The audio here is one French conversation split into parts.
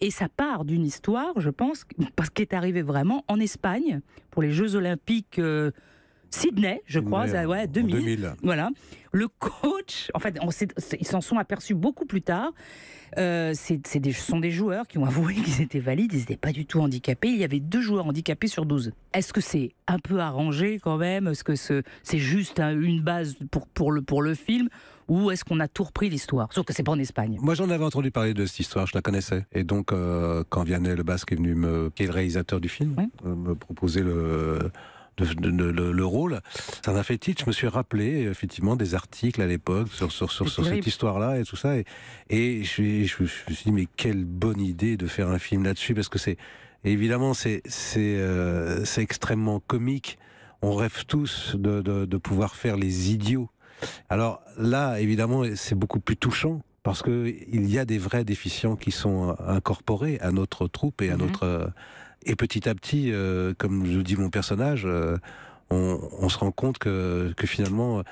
Et ça part d'une histoire, je pense, parce qui est arrivé vraiment en Espagne pour les Jeux Olympiques. Euh, Sydney, je crois, ouais, 2000. Voilà. Le coach, en fait, on ils s'en sont aperçus beaucoup plus tard. Euh, ce sont des joueurs qui ont avoué qu'ils étaient valides, ils n'étaient pas du tout handicapés. Il y avait deux joueurs handicapés sur 12. Est-ce que c'est un peu arrangé quand même Est-ce que c'est juste une base pour, pour, le, pour le film où est-ce qu'on a tout repris l'histoire Sauf que c'est pas en Espagne. Moi, j'en avais entendu parler de cette histoire, je la connaissais. Et donc, euh, quand Vianney Le Basque est venu me, qui est le réalisateur du film, euh, me proposer le. le rôle. Ça m'a fait titre. Je me suis rappelé effectivement des articles à l'époque sur, sur, cette histoire-là et tout ça. Et, et je, je, me suis dit, mais quelle bonne idée de faire un film là-dessus parce que c'est évidemment c'est c'est euh, extrêmement comique. On rêve tous de, de pouvoir faire les idiots alors là, évidemment, c'est beaucoup plus touchant parce qu'il y a des vrais déficients qui sont incorporés à notre troupe et à mhm. notre et petit à petit, euh, comme vous dis mon personnage, euh, on, se rend compte que, finalement, euh,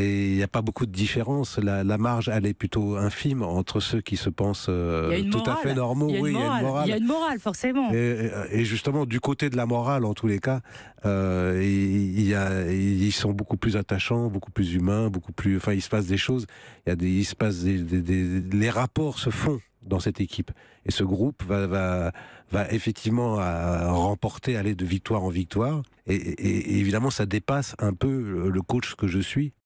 il n'y a pas beaucoup de différence. La, marge, elle est plutôt infime entre ceux qui se pensent euh, tout à fait normaux. oui, il y a une morale. forcément. Et, justement, du côté de la morale, en tous les cas, euh, il ils sont beaucoup plus attachants, beaucoup plus humains, beaucoup plus. Enfin, il se passe des choses. Il des, se passe les rapports se font dans cette équipe. Et ce groupe va, effectivement euh, remporter, aller de victoire en victoire. et, évidemment, ça dépasse un peu le coach que je suis.